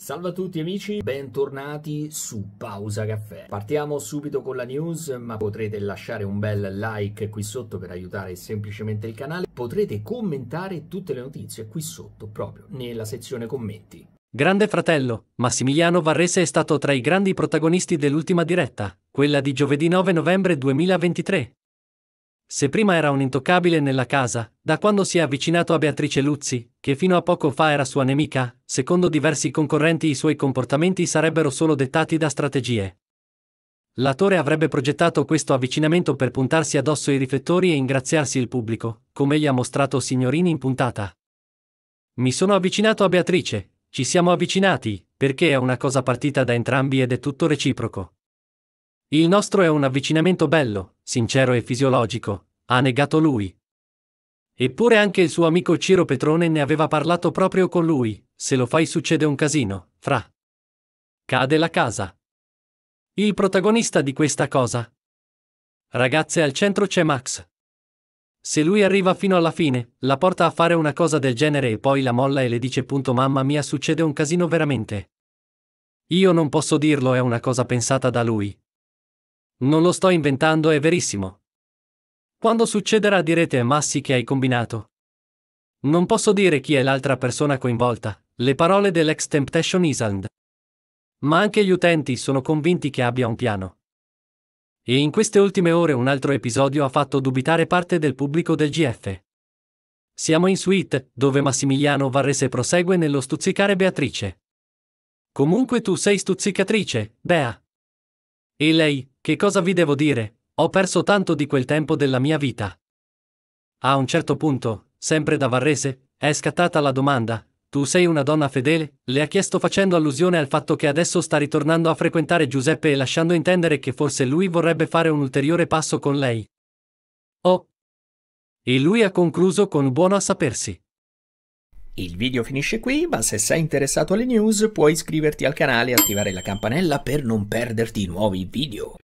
Salve a tutti amici, bentornati su Pausa Caffè. Partiamo subito con la news, ma potrete lasciare un bel like qui sotto per aiutare semplicemente il canale. Potrete commentare tutte le notizie qui sotto, proprio nella sezione commenti. Grande fratello, Massimiliano Varrese è stato tra i grandi protagonisti dell'ultima diretta, quella di giovedì 9 novembre 2023. Se prima era un intoccabile nella casa, da quando si è avvicinato a Beatrice Luzzi, che fino a poco fa era sua nemica, secondo diversi concorrenti i suoi comportamenti sarebbero solo dettati da strategie. L'attore avrebbe progettato questo avvicinamento per puntarsi addosso i riflettori e ingraziarsi il pubblico, come gli ha mostrato Signorini in puntata. Mi sono avvicinato a Beatrice, ci siamo avvicinati, perché è una cosa partita da entrambi ed è tutto reciproco. Il nostro è un avvicinamento bello, sincero e fisiologico, ha negato lui. Eppure anche il suo amico Ciro Petrone ne aveva parlato proprio con lui, se lo fai succede un casino, fra. Cade la casa. Il protagonista di questa cosa. Ragazze al centro c'è Max. Se lui arriva fino alla fine, la porta a fare una cosa del genere e poi la molla e le dice punto mamma mia succede un casino veramente. Io non posso dirlo è una cosa pensata da lui. Non lo sto inventando è verissimo. Quando succederà direte Massi che hai combinato. Non posso dire chi è l'altra persona coinvolta, le parole dell'ex Temptation Island. Ma anche gli utenti sono convinti che abbia un piano. E in queste ultime ore un altro episodio ha fatto dubitare parte del pubblico del GF. Siamo in suite, dove Massimiliano Varrese prosegue nello stuzzicare Beatrice. Comunque tu sei stuzzicatrice, Bea. E lei, che cosa vi devo dire? Ho perso tanto di quel tempo della mia vita. A un certo punto, sempre da Varrese, è scattata la domanda, tu sei una donna fedele? Le ha chiesto facendo allusione al fatto che adesso sta ritornando a frequentare Giuseppe e lasciando intendere che forse lui vorrebbe fare un ulteriore passo con lei. Oh! E lui ha concluso con buono a sapersi. Il video finisce qui, ma se sei interessato alle news puoi iscriverti al canale e attivare la campanella per non perderti nuovi video.